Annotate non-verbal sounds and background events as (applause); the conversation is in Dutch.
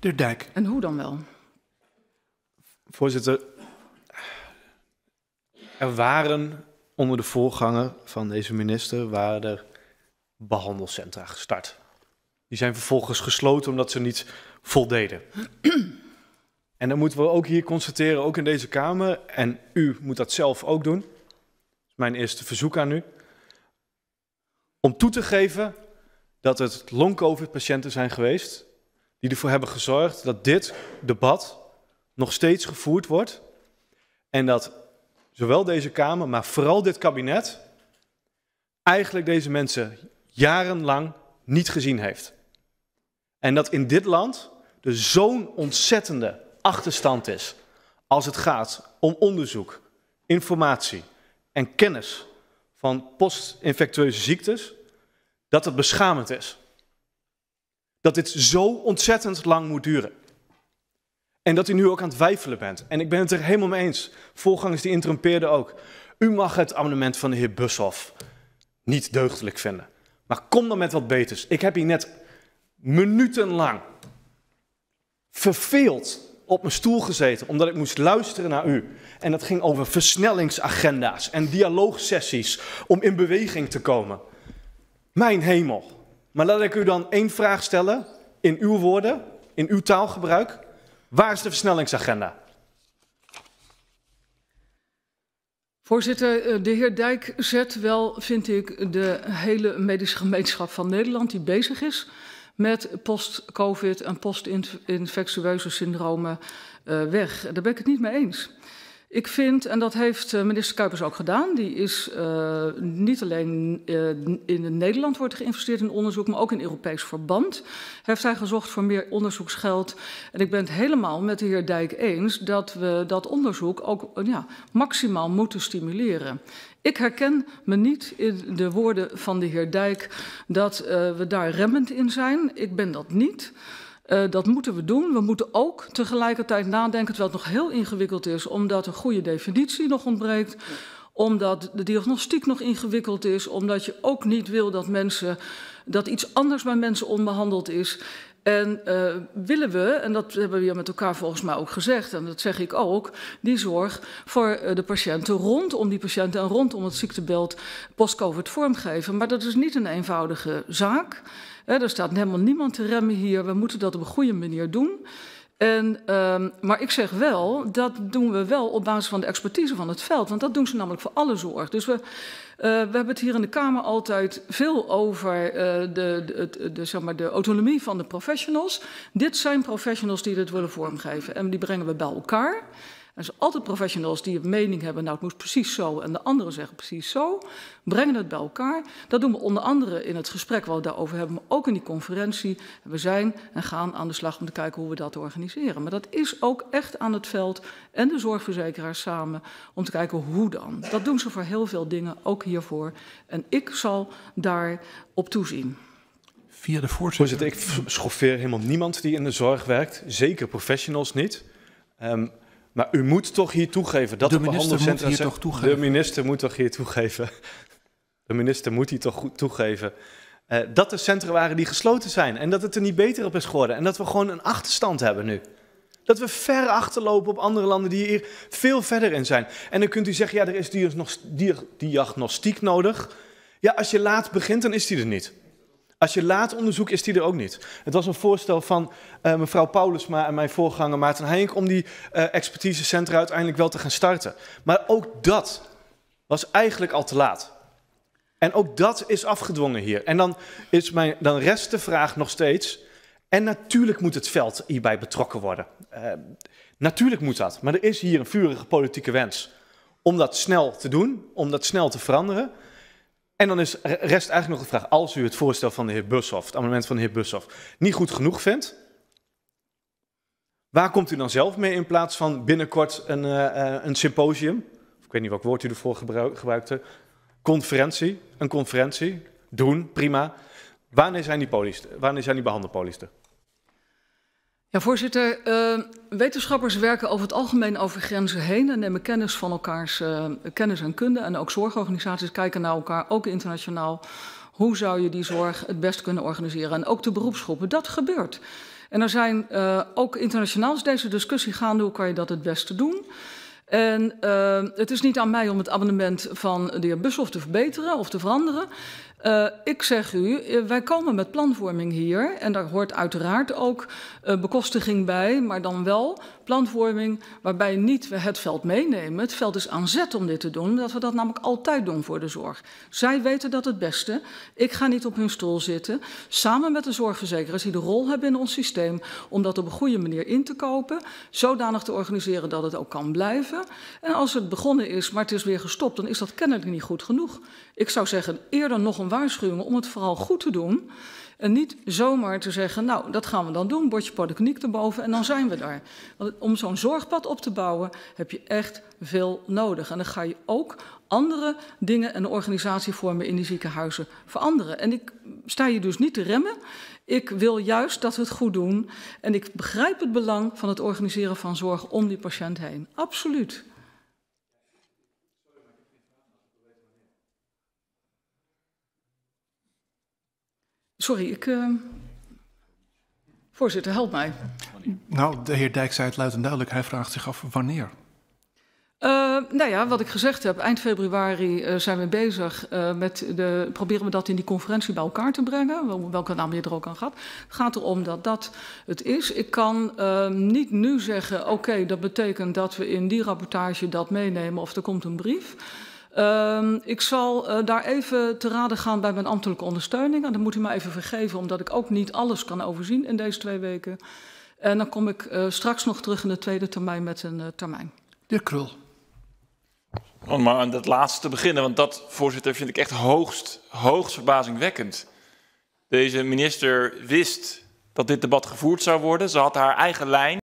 De Dijk. En hoe dan wel? Voorzitter, er waren onder de voorganger van deze minister waren er behandelcentra gestart. Die zijn vervolgens gesloten omdat ze niet voldeden. en dan moeten we ook hier constateren, ook in deze Kamer, en u moet dat zelf ook doen. Mijn eerste verzoek aan u. Om toe te geven dat het long-covid-patiënten zijn geweest die ervoor hebben gezorgd dat dit debat nog steeds gevoerd wordt. En dat zowel deze Kamer, maar vooral dit kabinet, eigenlijk deze mensen jarenlang niet gezien heeft. En dat in dit land er zo'n ontzettende achterstand is als het gaat om onderzoek, informatie en kennis van postinfectieuze ziektes, dat het beschamend is dat dit zo ontzettend lang moet duren. En dat u nu ook aan het twijfelen bent. En ik ben het er helemaal mee eens. Voorgangers die interrumpeerden ook. U mag het amendement van de heer Bushoff niet deugdelijk vinden. Maar kom dan met wat beters. Ik heb hier net minutenlang verveeld op mijn stoel gezeten omdat ik moest luisteren naar u. En dat ging over versnellingsagenda's en dialoogsessies om in beweging te komen. Mijn hemel. Maar laat ik u dan één vraag stellen in uw woorden, in uw taalgebruik. Waar is de versnellingsagenda? Voorzitter, eh, de heer Dijk zet wel, vind ik, de hele medische gemeenschap van Nederland die bezig is met post-COVID en post-infectieuze syndromen eh, weg. Daar ben ik het niet mee eens. Ik vind, en dat heeft eh, minister Kuipers ook gedaan, die is eh, niet alleen eh, in Nederland wordt geïnvesteerd in onderzoek, maar ook in Europees verband heeft hij gezocht voor meer onderzoeksgeld. En ik ben het helemaal met de heer Dijk eens dat we dat onderzoek ook ja, maximaal moeten stimuleren. Ik herken me niet in de woorden van de heer Dijk dat we daar remmend in zijn. Ik ben dat niet. Eh, dat moeten we doen. We moeten ook tegelijkertijd nadenken, terwijl het nog heel ingewikkeld is, omdat een goede definitie nog ontbreekt. Omdat de diagnostiek nog ingewikkeld is. Omdat je ook niet wil dat mensen dat iets anders bij mensen onbehandeld is. En uh, willen we, en dat hebben we met elkaar volgens mij ook gezegd, en dat zeg ik ook, die zorg voor eh, de patiënten rondom die patiënten en rondom het ziektebeeld post-COVID vormgeven. Maar dat is niet een eenvoudige zaak. He, er staat helemaal niemand te remmen hier. We moeten dat op een goede manier doen. En, ehm, maar ik zeg wel, dat doen we wel op basis van de expertise van het veld. Want dat doen ze namelijk voor alle zorg. Dus we, eh, we hebben het hier in de Kamer altijd veel over eh, de, de, zeg maar de, autonomie van de professionals. Dit zijn professionals die dit willen vormgeven. En die brengen we bij elkaar. Er zijn altijd professionals die een mening hebben, nou het moet precies zo en de anderen zeggen precies zo. Brengen het bij elkaar. Dat doen we onder andere in het gesprek wat we daarover hebben, maar ook in die conferentie. We zijn en gaan aan de slag om te kijken hoe we dat organiseren. Maar dat is ook echt aan het veld en de zorgverzekeraars samen om te kijken hoe dan. Dat doen ze voor heel veel dingen, ook hiervoor. En ik zal daar op toezien via de voorzitter. ik schoffeer helemaal niemand die in de zorg werkt. Zeker professionals niet. Um, maar u moet toch hier toegeven dat de minister moet hier toch toegeven. De minister moet toch hier toegeven. (laughs) De minister moet hier toch goed toegeven. Eh, dat er centra waren die gesloten zijn en dat het er niet beter op is geworden. En dat we gewoon een achterstand hebben nu. Dat we ver achterlopen op andere landen die hier veel verder in zijn. En dan kunt u zeggen, ja, er is diagnostiek nodig. Ja, als je laat begint, dan is die er niet. Als je laat onderzoekt, is die er ook niet. Het was een voorstel van eh, mevrouw Paulusma en mijn voorganger Maarten Heink om die uh, expertisecentra uiteindelijk wel te gaan starten. Maar ook dat was eigenlijk al te laat. En ook dat is afgedwongen hier. En dan, is mijn, dan rest de vraag nog steeds. En natuurlijk moet het veld hierbij betrokken worden. Eh, natuurlijk moet dat. Maar er is hier een vurige politieke wens om dat snel te doen, om dat snel te veranderen. En dan is, rest eigenlijk nog de vraag, als u het voorstel van de heer Bushoff, het amendement van de heer Bushoff, niet goed genoeg vindt, waar komt u dan zelf mee in plaats van binnenkort een, eh, eh, een symposium? ik weet niet welk woord u ervoor gebruikte. Conferentie, een conferentie, doen, prima. Wanneer zijn die, polies, wanneer zijn die behandelpolisten? Ja, voorzitter. Eh, wetenschappers werken over het algemeen over grenzen heen en nemen kennis van elkaars eh, kennis en kunde. En ook zorgorganisaties kijken naar elkaar, ook internationaal. Hoe zou je die zorg het best kunnen organiseren? En ook de beroepsgroepen, dat gebeurt. En er zijn eh, ook internationaal deze discussie gaande, hoe kan je dat het beste doen? En het is niet aan mij om het abonnement van de heer Bushoff te verbeteren of te veranderen. Uh, ik zeg u, eh, wij komen met planvorming hier. En daar hoort uiteraard ook uh, bekostiging bij, maar dan wel planvorming waarbij niet we het veld meenemen. Het veld is aan zet om dit te doen, omdat we dat namelijk altijd doen voor de zorg. Zij weten dat het beste. Ik ga niet op hun stoel zitten. Samen met de zorgverzekeraars die de rol hebben in ons systeem, om dat op een goede manier in te kopen, zodanig te organiseren dat het ook kan blijven. En als het begonnen is, maar het is weer gestopt, dan is dat kennelijk niet goed genoeg. Ik zou zeggen, eerder nog een waarschuwingen om het vooral goed te doen. En niet zomaar te zeggen, nou, dat gaan we dan doen, bordje polykliniek erboven en dan zijn we daar. Want om zo'n zorgpad op te bouwen heb je echt veel nodig. En dan ga je ook andere dingen en organisatievormen in die ziekenhuizen veranderen. En ik sta je dus niet te remmen. Ik wil juist dat we het goed doen. En ik begrijp het belang van het organiseren van zorg om die patiënt heen. Absoluut. Sorry, ik. Uh... Voorzitter, help mij. Nou, de heer Dijk zei het luid en duidelijk. Hij vraagt zich af wanneer. Uh, nou ja, wat ik gezegd heb, eind februari uh, zijn we bezig uh, met de, proberen we dat in die conferentie bij elkaar te brengen, welke naam je er ook aan gaat. Het gaat erom dat dat het is. Ik kan niet nu zeggen, oké, dat betekent dat we in die rapportage dat meenemen of er komt een brief. Um, ik zal uh, daar even te raden gaan bij mijn ambtelijke ondersteuning. En dan moet u mij even vergeven, omdat ik ook niet alles kan overzien in deze twee weken. En dan kom ik uh, straks nog terug in de tweede termijn met een eh, termijn. De heer Krul. Om maar aan dat laatste te beginnen, want dat, voorzitter, vind ik echt hoogst, hoogst verbazingwekkend. Deze minister wist dat dit debat gevoerd zou worden. Ze had haar eigen lijn.